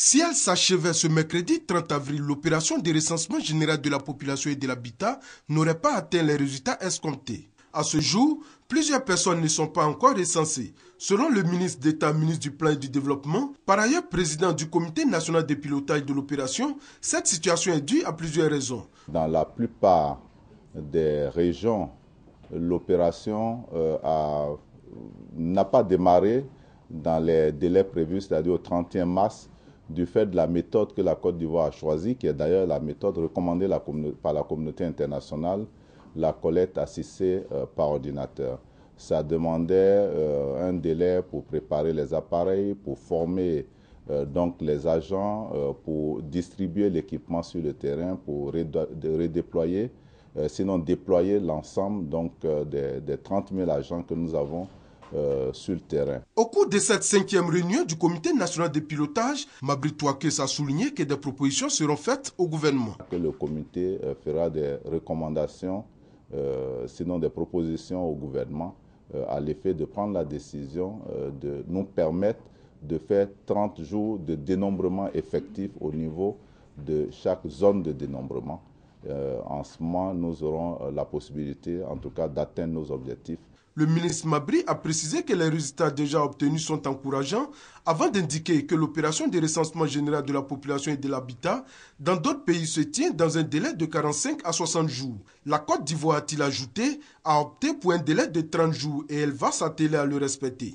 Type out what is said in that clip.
Si elle s'achevait ce mercredi 30 avril, l'opération de recensement général de la population et de l'habitat n'aurait pas atteint les résultats escomptés. À ce jour, plusieurs personnes ne sont pas encore recensées. Selon le ministre d'État, ministre du Plan et du Développement, par ailleurs président du Comité national de pilotage de l'opération, cette situation est due à plusieurs raisons. Dans la plupart des régions, l'opération euh, n'a pas démarré dans les délais prévus, c'est-à-dire au 31 mars du fait de la méthode que la Côte d'Ivoire a choisie, qui est d'ailleurs la méthode recommandée la par la communauté internationale, la collecte assistée euh, par ordinateur. Ça demandait euh, un délai pour préparer les appareils, pour former euh, donc les agents, pour distribuer l'équipement sur le terrain, pour redéployer, sinon déployer l'ensemble donc des, des 30 000 agents que nous avons euh, sur le terrain. Au cours de cette cinquième réunion du comité national de pilotage, Mabri Touakes a souligné que des propositions seront faites au gouvernement. Que le comité euh, fera des recommandations, euh, sinon des propositions au gouvernement, à l'effet de prendre la décision de nous permettre de faire 30 jours de dénombrement effectif au niveau de chaque zone de dénombrement. Euh, en ce moment, nous aurons euh, la possibilité, en tout cas, d'atteindre nos objectifs. Le ministre Mabri a précisé que les résultats déjà obtenus sont encourageants avant d'indiquer que l'opération de recensement général de la population et de l'habitat dans d'autres pays se tient dans un délai de 45 à 60 jours. La Côte d'Ivoire, a-t-il ajouté, a opté pour un délai de 30 jours et elle va s'atteler à le respecter.